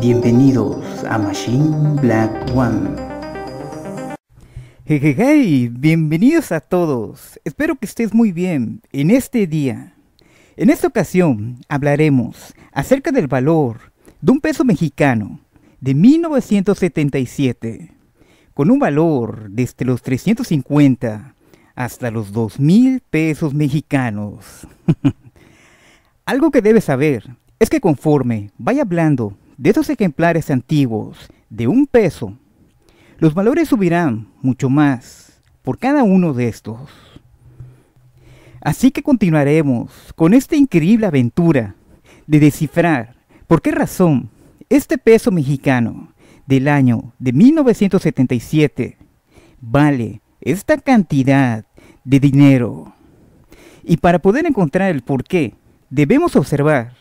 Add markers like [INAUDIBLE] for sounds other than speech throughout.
Bienvenidos a Machine Black One. Hey, bienvenidos a todos. Espero que estés muy bien en este día. En esta ocasión hablaremos acerca del valor de un peso mexicano de 1977, con un valor desde los 350 hasta los 2.000 pesos mexicanos. [LAUGHS] Algo que debes saber es que conforme vaya hablando de estos ejemplares antiguos de un peso, los valores subirán mucho más por cada uno de estos. Así que continuaremos con esta increíble aventura de descifrar por qué razón este peso mexicano del año de 1977 vale esta cantidad de dinero. Y para poder encontrar el porqué, debemos observar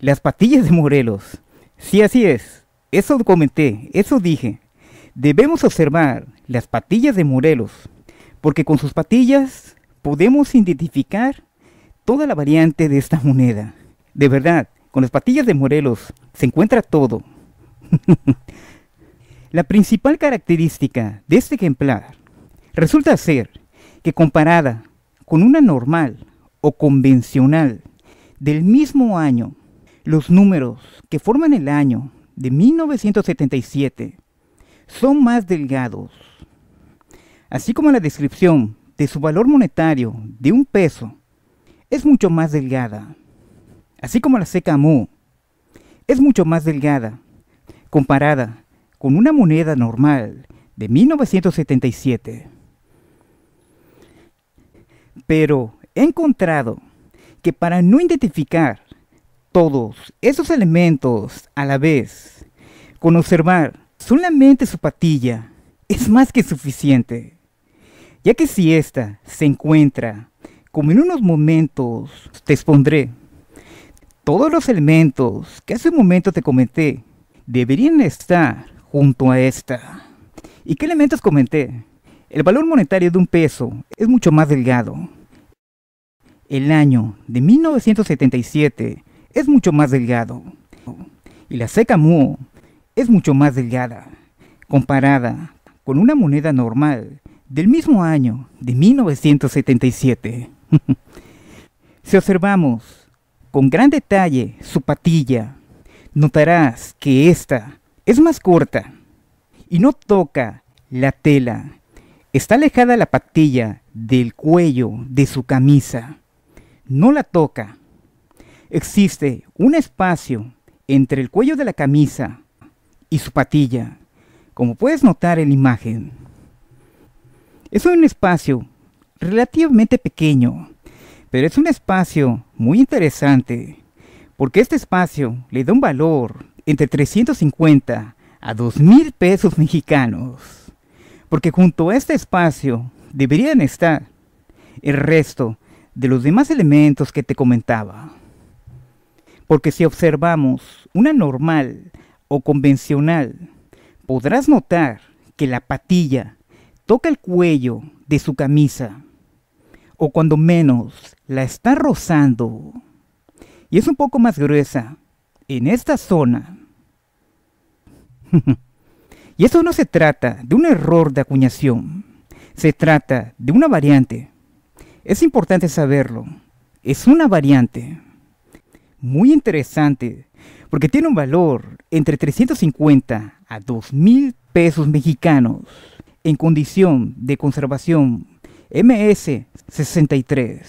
las patillas de Morelos Sí, así es. Eso comenté, eso dije. Debemos observar las patillas de Morelos, porque con sus patillas podemos identificar toda la variante de esta moneda. De verdad, con las patillas de Morelos se encuentra todo. [LAUGHS] la principal característica de este ejemplar resulta ser que comparada con una normal o convencional del mismo año los números que forman el año de 1977 son más delgados, así como la descripción de su valor monetario de un peso es mucho más delgada, así como la seca es mucho más delgada comparada con una moneda normal de 1977. Pero he encontrado que para no identificar todos esos elementos a la vez, con observar solamente su patilla, es más que suficiente, ya que si ésta se encuentra, como en unos momentos te expondré, todos los elementos que hace un momento te comenté deberían estar junto a esta. ¿Y qué elementos comenté? El valor monetario de un peso es mucho más delgado. El año de 1977 es mucho más delgado y la seca mu es mucho más delgada comparada con una moneda normal del mismo año de 1977. [LAUGHS] si observamos con gran detalle su patilla, notarás que esta es más corta y no toca la tela. Está alejada la patilla del cuello de su camisa. No la toca. Existe un espacio entre el cuello de la camisa y su patilla, como puedes notar en la imagen. Es un espacio relativamente pequeño, pero es un espacio muy interesante, porque este espacio le da un valor entre 350 a 2 mil pesos mexicanos, porque junto a este espacio deberían estar el resto de los demás elementos que te comentaba. Porque si observamos una normal o convencional, podrás notar que la patilla toca el cuello de su camisa, o cuando menos la está rozando, y es un poco más gruesa en esta zona. [LAUGHS] y eso no se trata de un error de acuñación, se trata de una variante. Es importante saberlo, es una variante muy interesante, porque tiene un valor entre 350 a mil pesos mexicanos en condición de conservación MS63,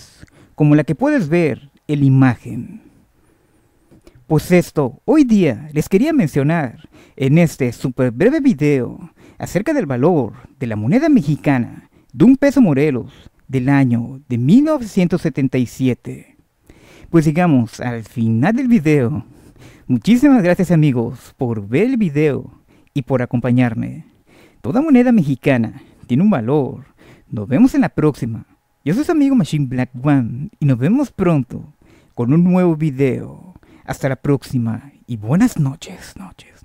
como la que puedes ver en la imagen. Pues esto, hoy día les quería mencionar en este super breve video acerca del valor de la moneda mexicana de un peso Morelos del año de 1977. Pues llegamos al final del video. Muchísimas gracias amigos por ver el video y por acompañarme. Toda moneda mexicana tiene un valor. Nos vemos en la próxima. Yo soy su amigo Machine Black One y nos vemos pronto con un nuevo video. Hasta la próxima y buenas noches, noches.